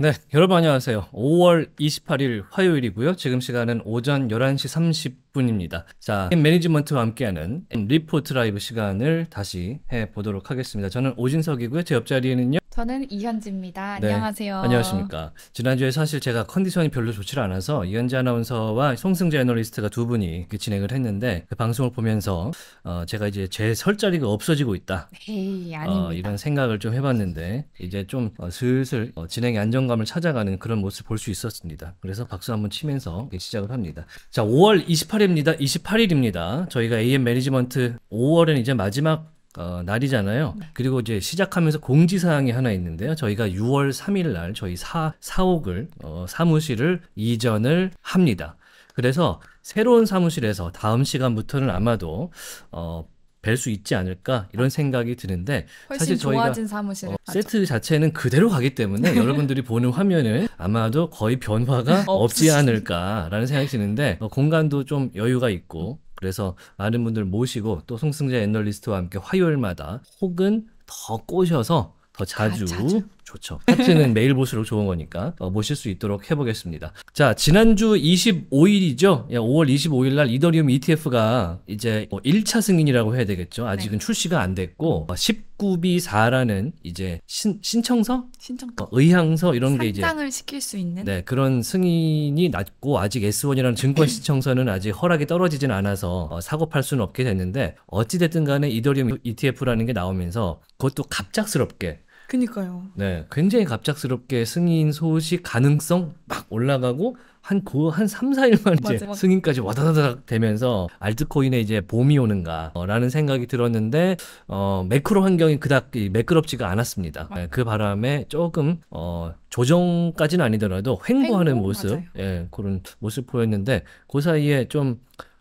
네, 여러분 안녕하세요. 5월 28일 화요일이고요. 지금 시간은 오전 11시 30분입니다. 자, 매니지먼트와 함께하는 리포트 라이브 시간을 다시 해보도록 하겠습니다. 저는 오진석이고요. 제 옆자리에는요. 저는 이현지입니다. 네, 안녕하세요. 안녕하십니까. 지난주에 사실 제가 컨디션이 별로 좋지 않아서 이현지 아나운서와 송승재 애널리스트가 두 분이 진행을 했는데 그 방송을 보면서 어, 제가 이제 제 설 자리가 없어지고 있다. 에이, 어, 이런 생각을 좀 해봤는데 이제 좀 어, 슬슬 어, 진행의 안정감을 찾아가는 그런 모습 볼수 있었습니다. 그래서 박수 한번 치면서 시작을 합니다. 자, 5월 28일입니다. 28일입니다. 저희가 AM 매니지먼트 5월은 이제 마지막 어, 날이잖아요. 네. 그리고 이제 시작하면서 공지사항이 하나 있는데요. 저희가 6월 3일 날 저희 사, 사옥을, 어, 사무실을 이전을 합니다. 그래서 새로운 사무실에서 다음 시간부터는 아마도, 어, 뵐 수 있지 않을까 이런 생각이 드는데 사실 저희가 어, 세트 자체는 그대로 가기 때문에 여러분들이 보는 화면은 아마도 거의 변화가 없지 않을까라는 생각이 드는데 어, 공간도 좀 여유가 있고 그래서 많은 분들 모시고 또송승자 애널리스트와 함께 화요일마다 혹은 더 꼬셔서 더 자주, 아, 자주. 좋죠. 팩트는 매일 보수록 좋은 거니까 어, 모실 수 있도록 해보겠습니다. 자, 지난주 25일이죠. 5월 25일 날 이더리움 ETF가 이제 뭐 1차 승인이라고 해야 되겠죠. 아직은 네. 출시가 안 됐고 19B4라는 어, 이제 신, 신청서? 신청서. 어, 의향서 이런 게 이제 상장을 시킬 수 있는 네, 그런 승인이 낮고 아직 S1이라는 증권 신청서는 아직 허락이 떨어지진 않아서 어, 사고 팔 수는 없게 됐는데 어찌 됐든 간에 이더리움 ETF라는 게 나오면서 그것도 갑작스럽게 그니까요. 네, 굉장히 갑작스럽게 승인 소식 가능성 막 올라가고 한 그한 삼 사일만 이제 승인까지 와다다닥 되면서 알트코인에 이제 봄이 오는가라는 어, 생각이 들었는데 어 매크로 환경이 그닥 매끄럽지가 않았습니다. 네, 그 바람에 조금 어 조정까지는 아니더라도 횡보하는 횡보? 모습 맞아요. 예, 그런 모습 보였는데 그 사이에 좀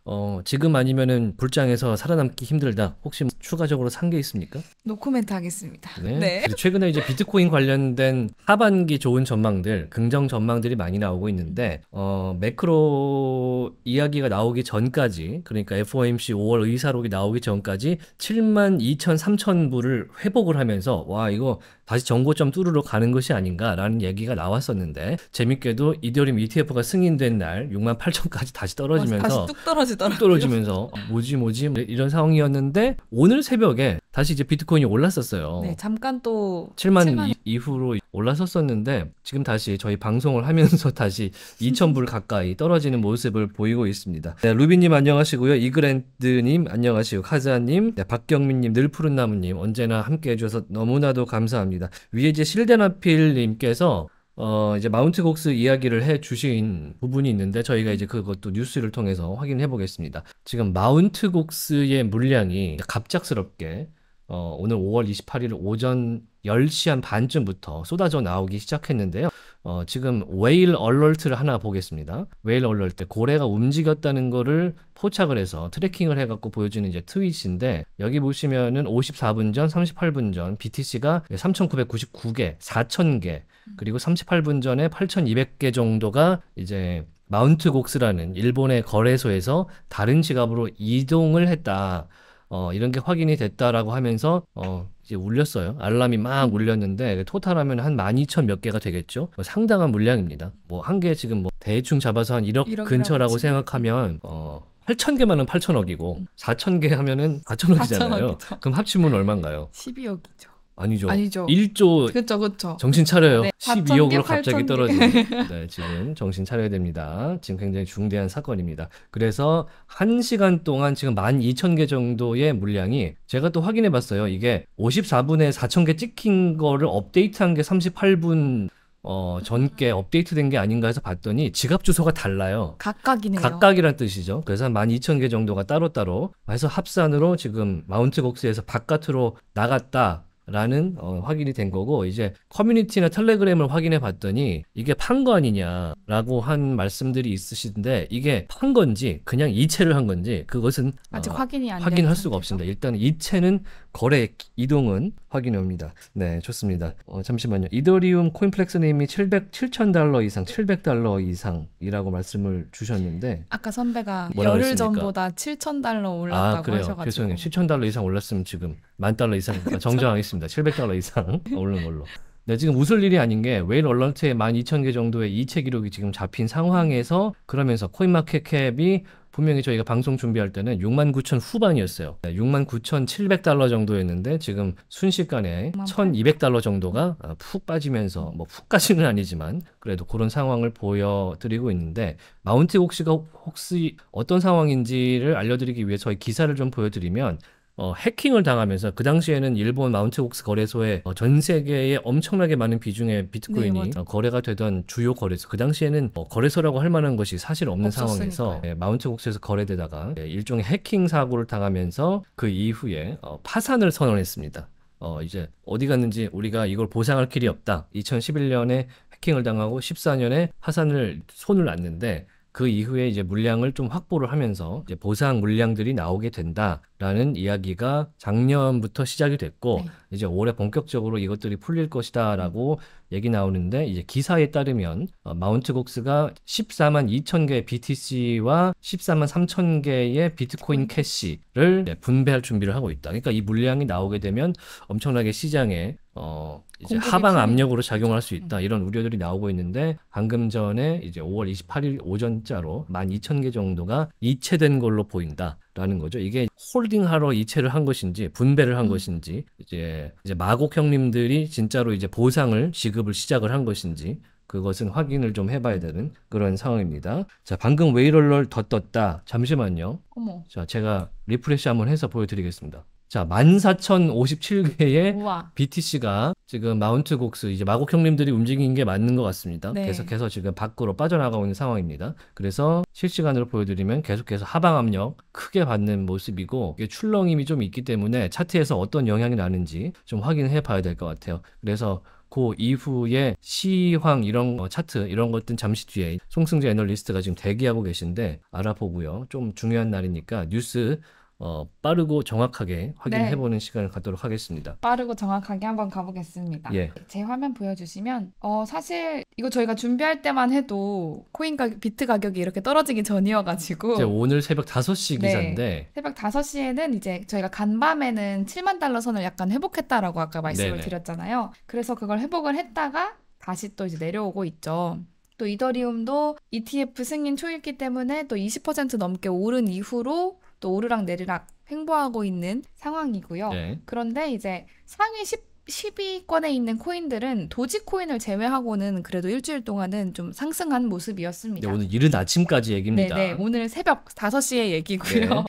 어, 지금 아니면은 불장에서 살아남기 힘들다. 혹시 뭐 추가적으로 산 게 있습니까? 노코멘트 하겠습니다. 네. 네. 최근에 이제 비트코인 관련된 하반기 좋은 전망들, 긍정 전망들이 많이 나오고 있는데 어, 매크로 이야기가 나오기 전까지 그러니까 FOMC 5월 의사록이 나오기 전까지 7만 2천 3천 불을 회복을 하면서 와 이거 다시 정고점 뚜루로 가는 것이 아닌가라는 얘기가 나왔었는데 재밌게도 이더리움 ETF가 승인된 날 6만 8천까지 다시 떨어지면서 다시 뚝 떨어지더라고요. 떨어지면서 어, 뭐지 뭐지 뭐 이런 상황이었는데 오늘 새벽에 다시 이제 비트코인이 올랐었어요. 네, 잠깐 또 7만, 7만... 이후로 올라섰었는데 지금 다시 저희 방송을 하면서 다시 2,000불 가까이 떨어지는 모습을 보이고 있습니다. 네, 루비님 안녕하시고요. 이그랜드님 안녕하시고 카자님 네, 박경민님, 늘푸른나무님 언제나 함께해 주셔서 너무나도 감사합니다. 겁니다. 위에 이제 실데나필님께서 어, 이제 마운트 곡스 이야기를 해 주신 부분이 있는데 저희가 이제 그것도 뉴스를 통해서 확인해 보겠습니다. 지금 마운트 곡스의 물량이 갑작스럽게 어, 오늘 5월 28일 오전 10시 한 반쯤부터 쏟아져 나오기 시작했는데요. 어, 지금 웨일 얼럴트를 하나 보겠습니다. 웨일 얼럴트 고래가 움직였다는 거를 포착을 해서 트래킹을 해갖고 보여주는 이제 트윗인데 여기 보시면은 54분 전, 38분 전 BTC가 3,999개, 4,000개 그리고 38분 전에 8,200개 정도가 이제 마운트 곡스라는 일본의 거래소에서 다른 지갑으로 이동을 했다. 어, 이런 게 확인이 됐다라고 하면서 어, 이제 울렸어요. 알람이 막 음. 울렸는데 토탈하면 한 12,000 몇 개가 되겠죠. 뭐 상당한 물량입니다. 뭐 한 개 지금 뭐 대충 잡아서 한 1억, 1억 근처라고 그렇지. 생각하면 어8천개만은8천억이고4천개 음. 하면은 4 0 0억이잖아요 그럼 합치면 얼마인가요? 12억이죠. 아니죠. 아니죠. 1조. 그렇죠, 그렇죠. 정신 차려요. 네, 12억으로 갑자기 떨어지는. 네, 지금 정신 차려야 됩니다. 지금 굉장히 중대한 사건입니다. 그래서 1시간 동안 지금 12,000개 정도의 물량이 제가 또 확인해 봤어요. 이게 54분에 4,000개 찍힌 거를 업데이트한 게 38분 어, 전께 업데이트된 게 아닌가 해서 봤더니 지갑 주소가 달라요. 각각이네요. 각각이란 뜻이죠. 그래서 한 12,000개 정도가 따로따로 해서 합산으로 지금 마운트 곡스에서 바깥으로 나갔다 라는 어, 확인이 된 거고 이제 커뮤니티나 텔레그램을 확인해 봤더니 이게 판 거아니냐라고한 말씀들이 있으신데 이게 판 건지 그냥 이체를 한 건지 그것은 아직 어, 확인이 안 확인할 수가 없습니다. 일단 이체는 거래 이동은 확인해 옵니다. 네, 좋습니다. 어, 잠시만요. 이더리움 코인플렉스 님이 700 7,000달러 이상, 700달러 이상이라고 말씀을 주셨는데 아까 선배가 열흘 했습니까? 전보다 7,000달러 아, 올랐다고 아, 그래요. 하셔 가지고. 죄송해요. 7,000달러 이상 올랐으면 지금 만 달러 이상 아, 정정하겠습니다. 700달러 이상 오른 걸로. 네, 지금 웃을 일이 아닌 게 웨일 얼런트의 12,000개 정도의 이체 기록이 지금 잡힌 상황에서 그러면서 코인마켓캡이 분명히 저희가 방송 준비할 때는 6만 9천 후반이었어요. 6만 9,700달러 정도였는데 지금 순식간에 1,200달러 정도가 어, 푹 빠지면서 뭐 푹까지는 아니지만 그래도 그런 상황을 보여드리고 있는데 마운트 혹시가 혹시 어떤 상황인지를 알려드리기 위해 저희 기사를 좀 보여드리면 어, 해킹을 당하면서 그 당시에는 일본 마운트곡스 거래소에 어, 전 세계에 엄청나게 많은 비중의 비트코인이 네, 어, 거래가 되던 주요 거래소 그 당시에는 어, 거래소라고 할 만한 것이 사실 없는 없었으니까 상황에서 예, 마운트곡스에서 거래되다가 예, 일종의 해킹 사고를 당하면서 그 이후에 어, 파산을 선언했습니다. 어, 이제 어디 갔는지 우리가 이걸 보상할 길이 없다. 2011년에 해킹을 당하고 14년에 파산을 손을 놨는데 그 이후에 이제 물량을 좀 확보를 하면서 이제 보상 물량들이 나오게 된다라는 이야기가 작년부터 시작이 됐고 네. 이제 올해 본격적으로 이것들이 풀릴 것이다라고 얘기 나오는데 이제 기사에 따르면 어, 마운트곡스가 14만 2천 개의 BTC와 14만 3천 개의 비트코인 캐시를 네, 분배할 준비를 하고 있다. 그러니까 이 물량이 나오게 되면 엄청나게 시장에 어 이제 하방 압력으로 작용할 수 있다 음. 이런 우려들이 나오고 있는데 방금 전에 이제 5월 28일 오전자로 12,000개 정도가 이체된 걸로 보인다. 라는 거죠. 이게 홀딩하러 이체를 한 것인지 분배를 한 음. 것인지 이제 이제 마곡 형님들이 진짜로 이제 보상을 지급을 시작을 한 것인지 그것은 확인을 좀 해봐야 되는 그런 상황입니다. 자, 방금 웨이럴럴 더 떴다. 잠시만요. 어머. 자, 제가 리프레시 한번 해서 보여드리겠습니다. 자, 14,057개의 우와. BTC가 지금 마운트 곡스, 이제 마곡 형님들이 움직인 게 맞는 것 같습니다. 네. 계속해서 지금 밖으로 빠져나가고 있는 상황입니다. 그래서 실시간으로 보여드리면 계속해서 하방 압력 크게 받는 모습이고, 이게 출렁임이 좀 있기 때문에 차트에서 어떤 영향이 나는지 좀 확인해 봐야 될 것 같아요. 그래서 그 이후에 시황 이런 거, 차트 이런 것들 잠시 뒤에 송승재 애널리스트가 지금 대기하고 계신데 알아보고요. 좀 중요한 날이니까 뉴스 어, 빠르고 정확하게 확인해보는 네. 시간을 갖도록 하겠습니다. 빠르고 정확하게 한번 가보겠습니다. 예. 제 화면 보여주시면 어, 사실 이거 저희가 준비할 때만 해도 코인 가격, 비트 가격이 이렇게 떨어지기 전이어가지고 오늘 새벽 5시 기사인데 새벽 5시에는 이제 저희가 간밤에는 7만 달러 선을 약간 회복했다라고 아까 말씀을 네네. 드렸잖아요. 그래서 그걸 회복을 했다가 다시 또 이제 내려오고 있죠. 또 이더리움도 ETF 승인 초기기 때문에 또 20% 넘게 오른 이후로 또 오르락 내리락 횡보하고 있는 상황이고요. 네. 그런데 이제 상위 10 1 0권에 있는 코인들은 도지코인을 제외하고는 그래도 일주일 동안은 좀 상승한 모습이었습니다. 네, 오늘 이른 아침까지 얘기입니다. 네, 네. 오늘 새벽 5시에 얘기고요. 네.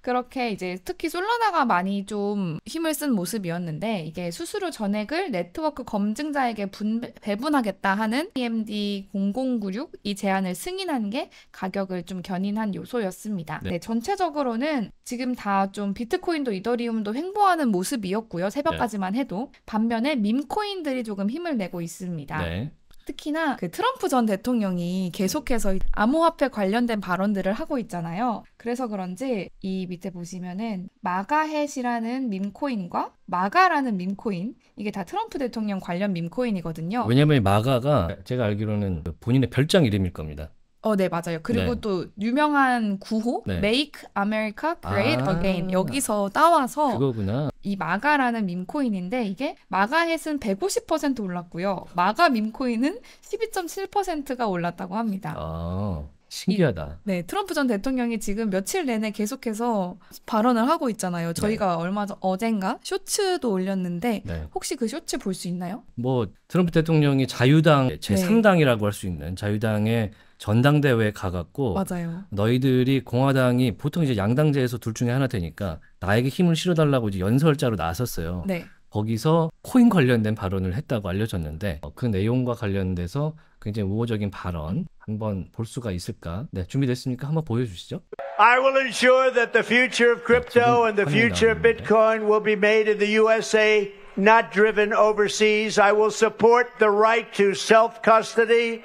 그렇게 이제 특히 솔라나가 많이 좀 힘을 쓴 모습이었는데 이게 수수료 전액을 네트워크 검증자에게 분배, 분하겠다 하는 EMD 0096 이 제안을 승인한 게 가격을 좀 견인한 요소였습니다. 네. 네 전체적으로는 지금 다 좀 비트코인도 이더리움도 횡보하는 모습이었고요. 새벽까지만 해도 반면에 밈코인들이 조금 힘을 내고 있습니다. 네. 특히나 그 트럼프 전 대통령이 계속해서 암호화폐 관련된 발언들을 하고 있잖아요. 그래서 그런지 이 밑에 보시면은 마가햇이라는 밈코인과 마가라는 밈코인 이게 다 트럼프 대통령 관련 밈코인이거든요. 왜냐면 마가가 제가 알기로는 그 본인의 별장 이름일 겁니다. 어, 네, 맞아요. 그리고 네. 또 유명한 구호 네. Make America Great 아, Again 여기서 따와서 그거구나. 이 마가라는 밈코인인데 이게 마가햇은 150% 올랐고요. 마가 밈코인은 12.7%가 올랐다고 합니다. 아. 신기하다. 이, 네, 트럼프 전 대통령이 지금 며칠 내내 계속해서 발언을 하고 있잖아요. 네. 저희가 네. 얼마 전 어젠가 쇼츠도 올렸는데 네. 혹시 그 쇼츠 볼 수 있나요? 뭐 트럼프 대통령이 자유당 제3당이라고 네. 할수 있는 자유당의 전당대회에 가갖고 맞아요. 너희들이 공화당이 보통 이제 양당제에서 둘 중에 하나 되니까 나에게 힘을 실어달라고 이제 연설자로 나섰어요. 네. 거기서 코인 관련된 발언을 했다고 알려졌는데 그 내용과 관련돼서 굉장히 우호적인 발언 한번 볼 수가 있을까? 네, 준비됐습니까? 한번 보여주시죠. I will ensure that the future of crypto and the future of Bitcoin will be made in the USA, not driven overseas. I will support the right to self-custody,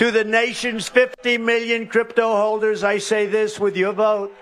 To the nation's 50 million crypto holders, I say this with your vote.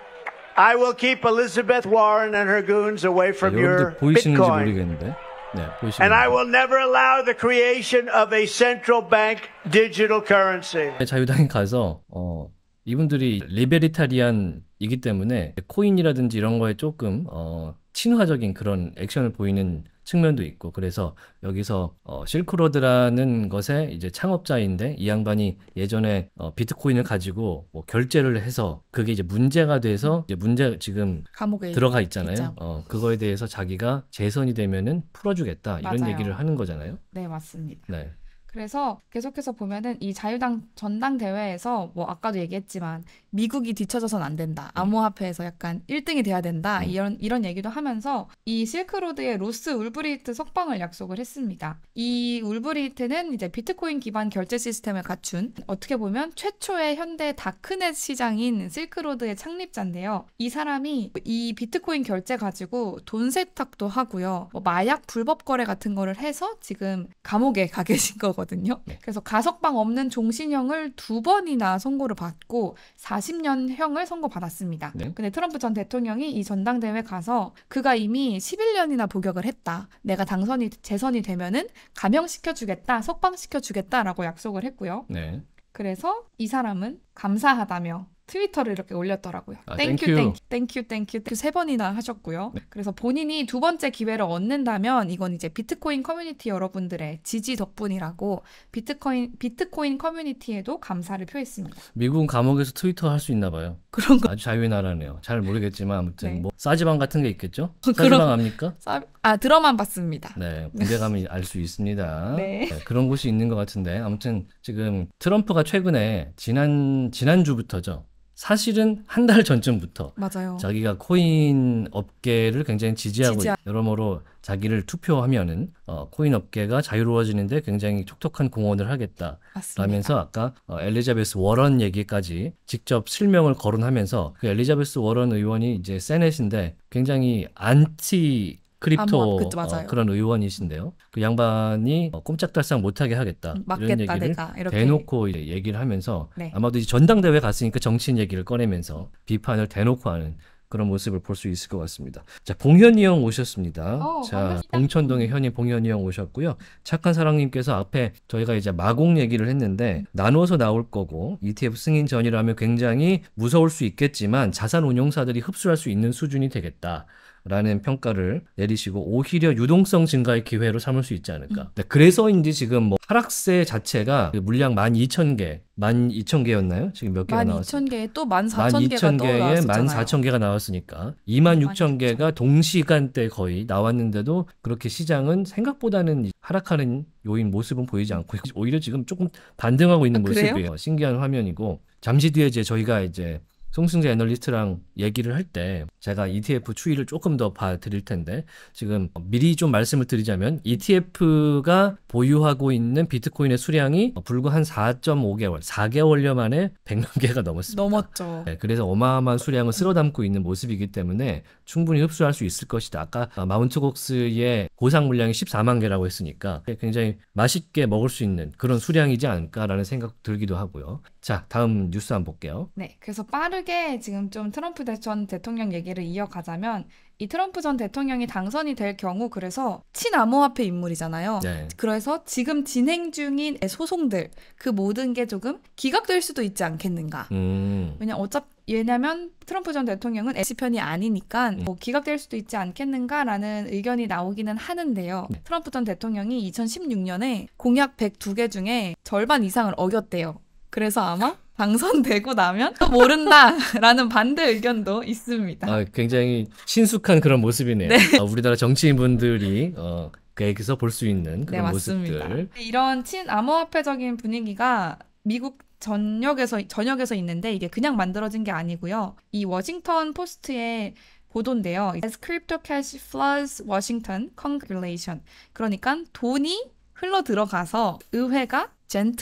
I will keep Elizabeth Warren and her goons away from 네, your Bitcoin. 모르겠는데. 네, and I will never allow the creation of a central bank digital currency. 자유당에 가서 어, 이분들이 리베리타리안이기 때문에 코인이라든지 이런 거에 조금 어, 친화적인 그런 액션을 보이는 측면도 있고 그래서 여기서 어, 실크로드라는 것의 이제 창업자인데 이 양반이 예전에 어, 비트코인을 가지고 뭐 결제를 해서 그게 이제 문제가 돼서 이제 문제 지금 감옥에 들어가 있잖아요. 어, 그거에 대해서 자기가 재선이 되면은 풀어주겠다 맞아요. 이런 얘기를 하는 거잖아요. 네 맞습니다. 네. 그래서 계속해서 보면은 이 자유당 전당대회에서 뭐 아까도 얘기했지만 미국이 뒤쳐져선안 된다. 음. 암호화폐에서 약간 1등이 돼야 된다. 음. 이런 이런 얘기도 하면서 이 실크로드의 로스 울브리히트 석방을 약속을 했습니다. 이 울브리히트는 이제 비트코인 기반 결제 시스템을 갖춘 어떻게 보면 최초의 현대 다크넷 시장인 실크로드의 창립자인데요. 이 사람이 이 비트코인 결제 가지고 돈 세탁도 하고요. 뭐 마약 불법 거래 같은 거를 해서 지금 감옥에 가 계신 거거든요. 거거든요. 네. 그래서 가석방 없는 종신형을 두 번이나 선고를 받고 40년형을 선고받았습니다. 네. 근데 트럼프 전 대통령이 이 전당대회 가서 그가 이미 11년이나 복역을 했다. 내가 당선이 재선이 되면은 감형시켜 주겠다. 석방시켜 주겠다라고 약속을 했고요. 네. 그래서 이 사람은 감사하다며 트위터를 이렇게 올렸더라고요. 아, 땡큐, 땡큐, 땡큐, 땡큐, 땡큐 세 번이나 하셨고요. 네. 그래서 본인이 두 번째 기회를 얻는다면 이건 이제 비트코인 커뮤니티 여러분들의 지지 덕분이라고 비트코인 비트코인 커뮤니티에도 감사를 표했습니다. 미국은 감옥에서 트위터 할 수 있나 봐요. 그런거 아주 자유의 나라네요. 잘 모르겠지만 아무튼 네. 뭐 싸지방 같은 게 있겠죠? 싸지방 압니까? 싸... 아 들어만 봤습니다. 네, 군대 가면 알 수 있습니다. 네. 네, 그런 곳이 있는 것 같은데 아무튼 지금 트럼프가 최근에 지난 지난 주부터죠. 사실은 한 달 전쯤부터 맞아요. 자기가 코인 업계를 굉장히 지지하고 지지하... 여러모로 자기를 투표하면은 어, 코인 업계가 자유로워지는데 굉장히 촉촉한 공헌을 하겠다라면서 아까 어, 엘리자베스 워런 얘기까지 직접 실명을 거론하면서 그 엘리자베스 워런 의원이 이제 세넷인데 굉장히 안티 크립토 그 어, 그런 의원이신데요. 그 양반이 어, 꼼짝달싹 못하게 하겠다 음, 이런 얘기를 내가, 대놓고 이제 얘기를 하면서 네. 아마도 이제 전당대회 갔으니까 정치인 얘기를 꺼내면서 비판을 대놓고 하는 그런 모습을 볼 수 있을 것 같습니다. 자, 봉현이 형 오셨습니다. 오, 어, 자, 반갑습니다. 봉천동의 현인 봉현이 형 오셨고요. 착한 사랑님께서 앞에 저희가 이제 마공 얘기를 했는데 음. 나눠서 나올 거고 ETF 승인 전이라면 굉장히 무서울 수 있겠지만 자산 운용사들이 흡수할 수 있는 수준이 되겠다. 라는 평가를 내리시고 오히려 유동성 증가의 기회로 삼을 수 있지 않을까. 음. 그래서인지 지금 뭐 하락세 자체가 그 물량 12,000개, 12,000개였나요? 지금 몇 개가 나왔어요? 12,000개에 또 14,000개가 1 2 0 0 14,000개가 나왔으니까 26,000개가 동시간대 거의 나왔는데도 그렇게 시장은 생각보다는 하락하는 요인 모습은 보이지 않고 오히려 지금 조금 반등하고 있는 아, 모습이에요. 신기한 화면이고 잠시 뒤에 이제 저희가 이제 송승재 애널리스트랑 얘기를 할 때 제가 ETF 추이를 조금 더 봐드릴 텐데 지금 미리 좀 말씀을 드리자면 ETF가 보유하고 있는 비트코인의 수량이 불과 한 4.5개월, 4개월여 만에 100만 개가 넘었습니다. 넘었죠. 네, 그래서 어마어마한 수량을 쓸어 담고 있는 모습이기 때문에 충분히 흡수할 수 있을 것이다. 아까 마운트곡스의 고상 물량이 14만 개라고 했으니까 굉장히 맛있게 먹을 수 있는 그런 수량이지 않을까라는 생각 들기도 하고요. 자, 다음 뉴스 한번 볼게요. 네, 그래서 빠르게 지금 좀 트럼프 전 대통령 얘기를 이어가자면 이 트럼프 전 대통령이 당선이 될 경우 그래서 친암호화폐 인물이잖아요. 네. 그래서 지금 진행 중인 소송들 그 모든 게 조금 기각될 수도 있지 않겠는가. 음. 왜냐 어차피 왜냐면 트럼프 전 대통령은 X 편이 아니니까 네. 뭐 기각될 수도 있지 않겠는가라는 의견이 나오기는 하는데요. 네. 트럼프 전 대통령이 2016년에 공약 102개 중에 절반 이상을 어겼대요. 그래서 아마 당선되고 나면 또 모른다라는 반대 의견도 있습니다. 아, 굉장히 친숙한 그런 모습이네요. 네. 아, 우리나라 정치인분들이 어, 계획에서 볼 수 있는 그런 네, 모습들. 이런 친암호화폐적인 분위기가 미국 전역에서 전역에서 있는데 이게 그냥 만들어진 게 아니고요. 이 워싱턴 포스트의 보도인데요. As crypto cash floods Washington, c o n g r a t a t i o n 그러니까 돈이 흘러 들어가서 의회가 g e n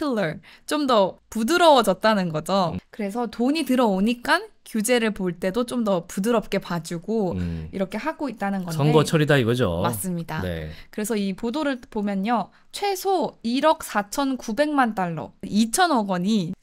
좀더 부드러워졌다는 거죠. 음. 그래서 돈이 들어오니까 규제를 볼 때도 좀 더 부드럽게 봐주고 음. 이렇게 하고 있다는 건데 선거철이다 이거죠. 맞습니다. 네. 그래서 이 보도를 보면요. 최소 1억 4,900만 달러, 2천억 원이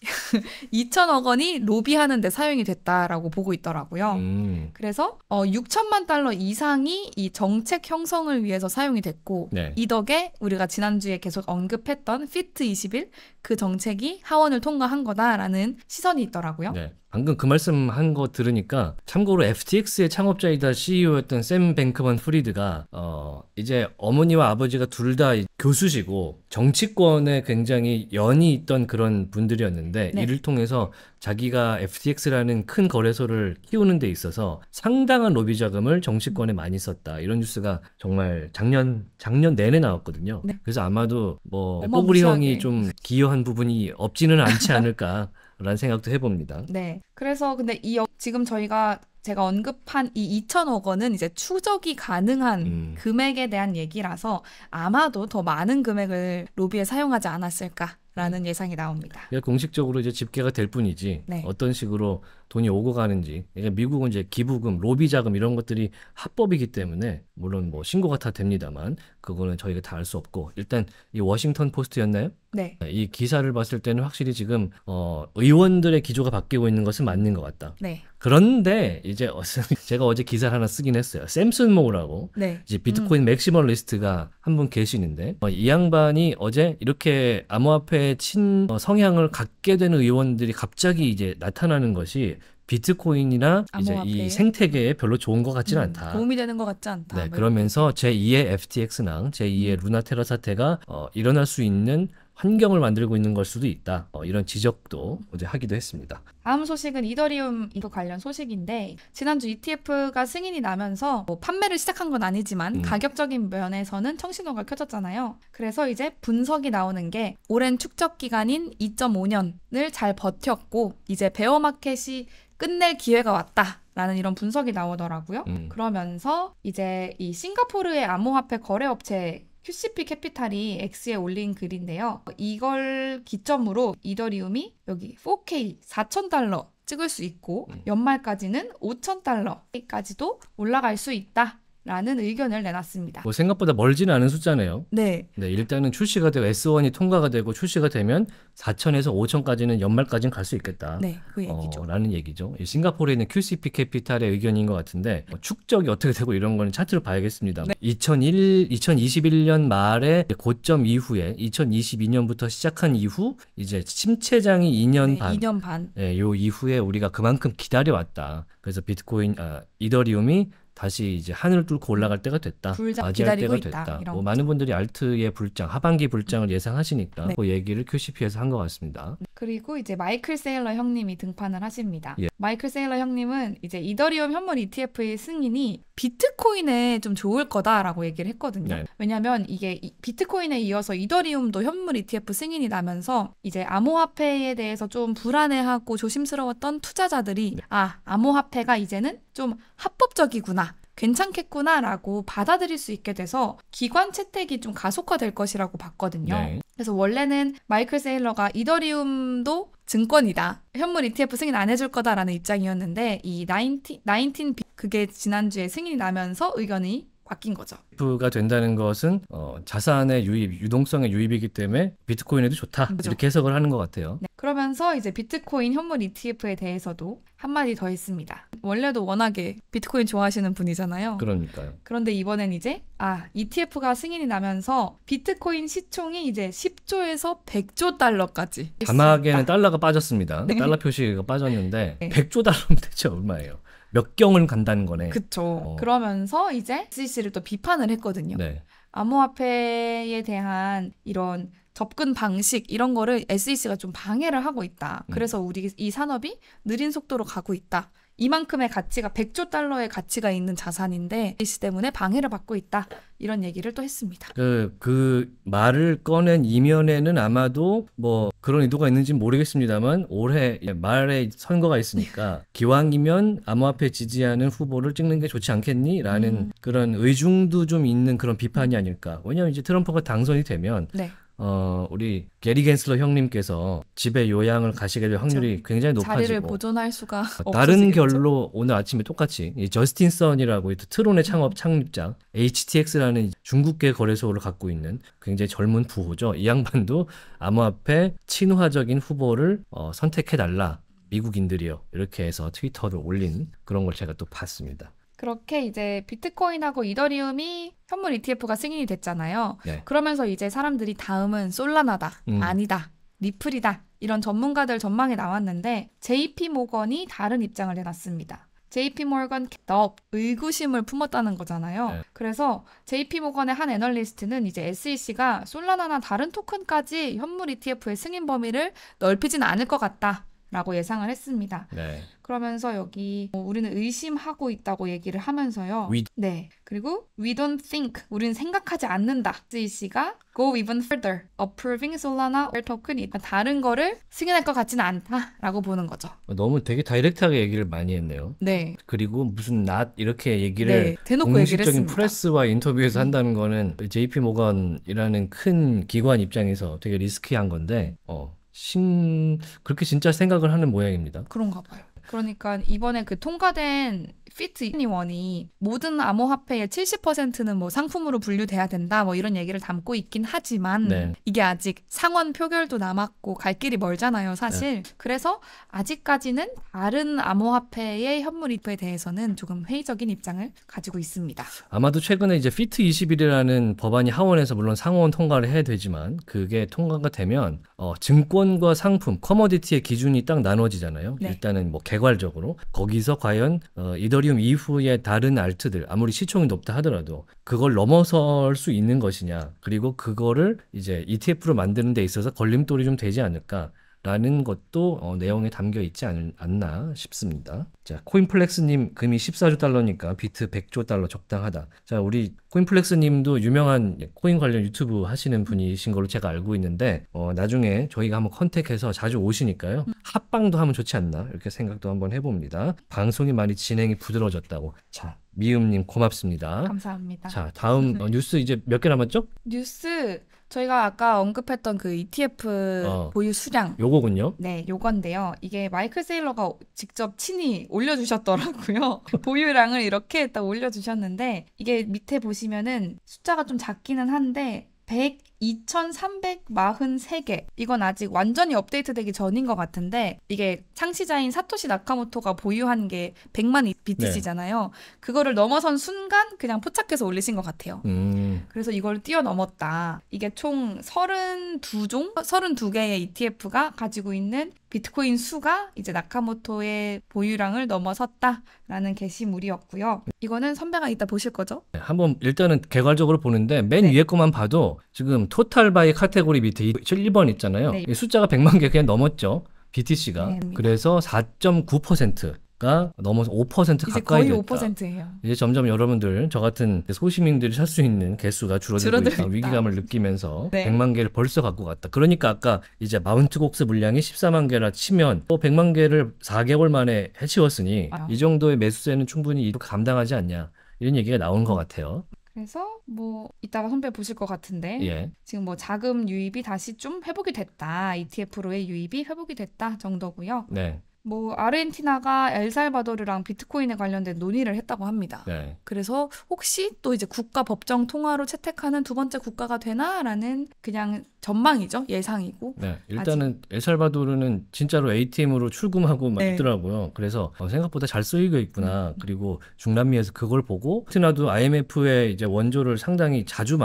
2천억 원이 로비하는 데 사용이 됐다라고 보고 있더라고요. 음. 그래서 어 6천만 달러 이상이 이 정책 형성을 위해서 사용이 됐고 네. 이 덕에 우리가 지난주에 계속 언급했던 피트 21그 정책이 하원 통과한 거다라는 시선이 있더라고요. 네. 방금 그 말씀 한 거 들으니까 참고로 FTX의 창업자이다 CEO였던 샘 뱅크먼 프리드가 어 이제 어머니와 아버지가 둘 다 교수시고 정치권에 굉장히 연이 있던 그런 분들이었는데 네. 이를 통해서 자기가 FTX라는 큰 거래소를 키우는 데 있어서 상당한 로비 자금을 정치권에 많이 썼다 이런 뉴스가 정말 작년 작년 내내 나왔거든요. 네. 그래서 아마도 뭐꼬글이 형이 좀 기여한 부분이 없지는 않지 않을까. 라는 생각도 해봅니다. 네. 그래서 근데 이 지금 저희가 제가 언급한 이 2천억 원은 이제 추적이 가능한 음. 금액에 대한 얘기라서 아마도 더 많은 금액을 로비에 사용하지 않았을까 라는 음. 예상이 나옵니다. 공식적으로 이제 집계가 될 뿐이지 네. 어떤 식으로 돈이 오고 가는지 그러니까 미국은 이제 기부금, 로비 자금 이런 것들이 합법이기 때문에 물론 뭐 신고가 다 됩니다만 그거는 저희가 다 알 수 없고 일단 이 워싱턴 포스트였나요? 네. 이 기사를 봤을 때는 확실히 지금 어 의원들의 기조가 바뀌고 있는 것은 맞는 것 같다. 네. 그런데 이제 어, 제가 어제 기사를 하나 쓰긴 했어요. 샘슨 모우라고 네. 이제 비트코인 음. 맥시멀리스트가 한 분 계시는데 어, 이 양반이 어제 이렇게 암호화폐 친 어, 성향을 갖게 되는 의원들이 갑자기 이제 나타나는 것이 비트코인이나 이제 이 생태계에 별로 좋은 것 같지는 음, 않다. 도움이 되는 것 같지 않다. 네, 뭐 그러면서 제2의 FTX랑 제2의 음. 루나테라 사태가 어, 일어날 수 있는 환경을 만들고 있는 걸 수도 있다. 어, 이런 지적도 어제 하기도 했습니다. 다음 소식은 이더리움 이거 관련 소식인데 지난주 ETF가 승인이 나면서 뭐 판매를 시작한 건 아니지만 음. 가격적인 면에서는 청신호가 켜졌잖아요. 그래서 이제 분석이 나오는 게 오랜 축적 기간인 2.5년을 잘 버텼고 이제 베어마켓이 끝낼 기회가 왔다. 라는 이런 분석이 나오더라고요. 음. 그러면서 이제 이 싱가포르의 암호화폐 거래업체 QCP 캐피탈이 X에 올린 글인데요. 이걸 기점으로 이더리움이 여기 4K 4,000달러 찍을 수 있고 음. 연말까지는 5,000달러까지도 올라갈 수 있다. 라는 의견을 내놨습니다. 뭐 생각보다 멀지는 않은 숫자네요. 네. 네, 일단은 출시가 되고 S1이 통과가 되고 출시가 되면 4천에서 5천까지는 연말까지는 갈 수 있겠다. 네, 그 어, 얘기죠. 어, 라는 얘기죠. 싱가포르에 있는 QCP 캐피탈의 의견인 것 같은데 뭐 축적이 어떻게 되고 이런 거는 차트로 봐야겠습니다. 네. 2001, 2021년 말에 고점 이후에 2022년부터 시작한 이후 이제 침체장이 2년 네, 반, 2년 반, 네, 요 이후에 우리가 그만큼 기다려왔다. 그래서 비트코인, 아, 이더리움이 다시 이제 하늘을 뚫고 올라갈 때가 됐다. 맞이할 때가 있다. 됐다. 뭐 많은 분들이 알트의 불장, 하반기 불장을 음. 예상하시니까 네. 그 얘기를 QCP에서 한 것 같습니다. 그리고 이제 마이클 세일러 형님이 등판을 하십니다. 예. 마이클 세일러 형님은 이제 이더리움 현물 ETF의 승인이 비트코인에 좀 좋을 거다라고 얘기를 했거든요. 네. 왜냐하면 이게 비트코인에 이어서 이더리움도 현물 ETF 승인이 나면서 이제 암호화폐에 대해서 좀 불안해하고 조심스러웠던 투자자들이 네. 아 암호화폐가 이제는 좀 합법적이구나. 괜찮겠구나라고 받아들일 수 있게 돼서 기관 채택이 좀 가속화될 것이라고 봤거든요. 네. 그래서 원래는 마이클 세일러가 이더리움도 증권이다. 현물 ETF 승인 안 해줄 거다라는 입장이었는데 이 19, 1 9 그게 지난주에 승인이 나면서 의견이 바뀐 거죠. e t f 가 된다는 것은 어, 자산의 유입, 유동성의 유입이기 때문에 비트코인에도 좋다 그렇죠. 이렇게 해석을 하는 것 같아요. 네. 그러면서 이제 비트코인 현물 ETF에 대해서도 한마디 더 있습니다. 원래도 워낙에 비트코인 좋아하시는 분이잖아요. 그러니까요. 그런데 이번엔 이제 아 ETF가 승인이 나면서 비트코인 시총이 이제 10조에서 100조 달러까지. 자막에는 아. 달러가 빠졌습니다. 네. 달러 표시가 빠졌는데 네. 100조 달러면 대체 얼마예요? 몇경을 간다는 거네. 그렇죠. 어. 그러면서 이제 SEC를 또 비판을 창단을 했거든요. 네. 암호화폐에 대한 이런 접근 방식 이런 거를 SEC가 좀 방해를 하고 있다. 음. 그래서 우리 이 산업이 느린 속도로 가고 있다. 이만큼의 가치가 100조 달러의 가치가 있는 자산인데 이씨 때문에 방해를 받고 있다. 이런 얘기를 또 했습니다. 그, 그 말을 꺼낸 이면에는 아마도 뭐 그런 의도가 있는지 모르겠습니다만 올해 예, 말에 선거가 있으니까 기왕이면 암호화폐 지지하는 후보를 찍는 게 좋지 않겠니라는 음. 그런 의중도 좀 있는 그런 비판이 아닐까. 왜냐하면 이제 트럼프가 당선이 되면 네. 어, 우리 게리 겐슬러 형님께서 집에 요양을 가시게 될 확률이 굉장히 높아지고 자리를 보존할 수가 어, 다른 없어지겠죠? 결로 오늘 아침에 똑같이 이 저스틴 선이라고 이 트론의 창업 창립자 HTX라는 중국계 거래소를 갖고 있는 굉장히 젊은 부호죠. 이 양반도 암호화폐 친화적인 후보를 어, 선택해 달라 미국인들이요 이렇게 해서 트위터를 올린 그런 걸 제가 또 봤습니다. 그렇게 이제 비트코인하고 이더리움이 현물 ETF가 승인이 됐잖아요. 네. 그러면서 이제 사람들이 다음은 솔라나다, 음. 아니다, 리플이다 이런 전문가들 전망이 나왔는데 JP 모건이 다른 입장을 내놨습니다. JP 모건 더 의구심을 품었다는 거잖아요. 네. 그래서 JP 모건의 한 애널리스트는 이제 SEC가 솔라나나 다른 토큰까지 현물 ETF의 승인 범위를 넓히진 않을 것 같다. 라고 예상을 했습니다. 네. 그러면서 여기 뭐 우리는 의심하고 있다고 얘기를 하면서요. We... 네. 그리고 we don't think 우리는 생각하지 않는다. j 씨가 go even further approving Solana or token 다른 거를 승인할 것 같지는 않다라고 보는 거죠. 너무 되게 다이렉트하게 얘기를 많이 했네요. 네. 그리고 무슨 not 이렇게 얘기를 네. 대놓고 공식적인 얘기를 프레스와 인터뷰에서 음. 한다는 거는 JP 모건이라는 큰 기관 입장에서 되게 리스키한 건데 어, 신 그렇게 진짜 생각을 하는 모양입니다. 그런가 봐요. 그러니까 이번에 그 통과된 피트 21이 모든 암호화폐의 70%는 뭐 상품으로 분류돼야 된다 뭐 이런 얘기를 담고 있긴 하지만 네. 이게 아직 상원 표결도 남았고 갈 길이 멀잖아요 사실 네. 그래서 아직까지는 다른 암호화폐의 현물이에 대해서는 조금 회의적인 입장을 가지고 있습니다 아마도 최근에 이제 피트 21이라는 법안이 하원에서 물론 상원 통과를 해야 되지만 그게 통과가 되면 어, 증권과 상품 커머디티의 기준이 딱 나눠지잖아요 네. 일단은 뭐 개괄적으로 거기서 과연 어, 이더리움 이후에 다른 알트들 아무리 시총이 높다 하더라도 그걸 넘어설 수 있는 것이냐 그리고 그거를 이제 ETF로 만드는 데 있어서 걸림돌이 좀 되지 않을까 라는 것도 어, 내용에 담겨 있지 않, 나 싶습니다. 자, 코인플렉스님 금이 14조 달러니까 비트 100조 달러 적당하다. 자, 우리 코인플렉스님도 유명한 코인 관련 유튜브 하시는 분이신 걸로 제가 알고 있는데 어, 나중에 저희가 한번 컨택해서 자주 오시니까요. 음. 합방도 하면 좋지 않나 이렇게 생각도 한번 해봅니다. 방송이 많이 진행이 부드러워졌다고. 자, 미음님 고맙습니다. 감사합니다. 자, 다음 어, 뉴스 이제 몇 개 남았죠? 뉴스 저희가 아까 언급했던 그 ETF 어. 보유 수량. 요거군요. 네, 요건데요. 이게 마이클 세일러가 직접 친히 올려주셨더라고요. 보유량을 이렇게 딱 올려주셨는데 이게 밑에 보시면은 숫자가 좀 작기는 한데 100 2,343개. 이건 아직 완전히 업데이트되기 전인 것 같은데 이게 창시자인 사토시 나카모토가 보유한 게 100만 BTC잖아요. 네. 그거를 넘어선 순간 그냥 포착해서 올리신 것 같아요. 음. 그래서 이걸 뛰어넘었다. 이게 총 32종, 32개의 어, ETF가 가지고 있는 비트코인 수가 이제 나카모토의 보유량을 넘어섰다라는 게시물이었고요. 이거는 선배가 이따 보실 거죠? 네, 한번 일단은 개괄적으로 보는데 맨 네. 위에 것만 봐도 지금 토탈 바이 카테고리 밑에 1번 있잖아요. 네. 숫자가 100만 개 그냥 넘었죠. BTC가. 네, 네. 그래서 4.9% 가치가 넘어서 5% 가까이 거의 됐다. 5%예요. 이제 점점 여러분들 저 같은 소시민들이 살 수 있는 개수가 줄어들고 있다. 위기감을 느끼면서 네. 100만 개를 벌써 갖고 갔다. 그러니까 아까 이제 마운트 곡스 물량이 14만 개라 치면 또 100만 개를 4개월 만에 해치웠으니 아유. 이 정도의 매수세는 충분히 감당하지 않냐. 이런 얘기가 나온 것 같아요. 그래서 뭐 이따가 선배 보실 것 같은데 예. 지금 뭐 자금 유입이 다시 좀 회복이 됐다 ETF로의 유입이 회복이 됐다 정도고요. 네. 뭐 아르헨티나가 엘살바도르랑 비트코인에 관련된 논의를 했다고 합니다. 네. 그래서 혹시 또 이제 국가 법정 통화로 채택하는 두 번째 국가가 되나라는 그냥 전망이죠 예상이고. 네. 일단은 아직. 엘살바도르는 진짜로 ATM으로 출금하고 막 네. 있더라고요. 그래서 어, 생각보다 잘 쓰이고 있구나. 음. 음. 그리고 중남미에서 그걸 보고 티나도 IMF의 이제 원조를 상당히 자주 받고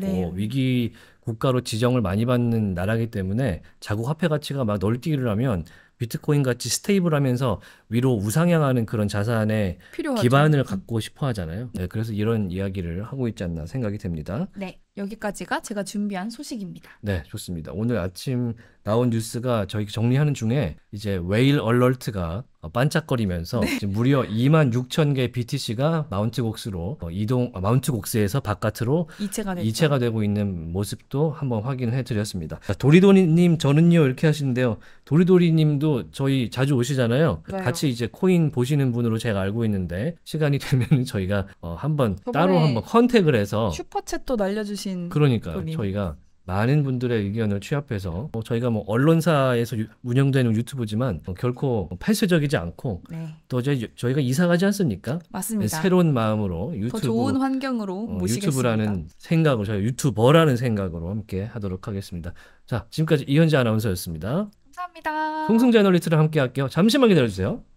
네. 위기 국가로 지정을 많이 받는 나라기 때문에 자국 화폐 가치가 막 널뛰기를 하면 비트코인 같이 스테이블하면서 위로 우상향하는 그런 자산에 필요하죠. 기반을 음. 갖고 싶어 하잖아요. 네, 그래서 이런 이야기를 하고 있지 않나 생각이 됩니다. 네. 여기까지가 제가 준비한 소식입니다. 네, 좋습니다. 오늘 아침 나온 뉴스가 저희 정리하는 중에 이제 웨일 얼럴트가 반짝거리면서 네. 무려 2만 6천 개 BTC가 마운트 곡스로 어, 이동 아, 마운트 곡스에서 바깥으로 이체가, 이체가 되고 있는 모습도 한번 확인해 드렸습니다. 도리도리님 저는요 이렇게 하시는데요. 도리도리님도 저희 자주 오시잖아요. 맞아요. 같이 이제 코인 보시는 분으로 제가 알고 있는데 시간이 되면 저희가 어, 한번 따로 한번 컨택을 해서 슈퍼챗도 날려주시. 주신 그러니까 요 저희가 많은 분들의 의견을 취합해서 뭐 저희가 뭐 언론사에서 유, 운영되는 유튜브지만 뭐 결코 폐쇄적이지 않고 네. 또 저희, 저희가 이사가지 않습니까? 맞습니다. 네, 새로운 마음으로 유튜브 좋은 환경으로 어, 모시겠습니다. 유튜브라는 생각으로 저희 유튜버라는 생각으로 함께 하도록 하겠습니다. 자 지금까지 이현지 아나운서였습니다. 감사합니다. 송승재 애널리트랑 함께 할게요. 잠시만 기다려주세요.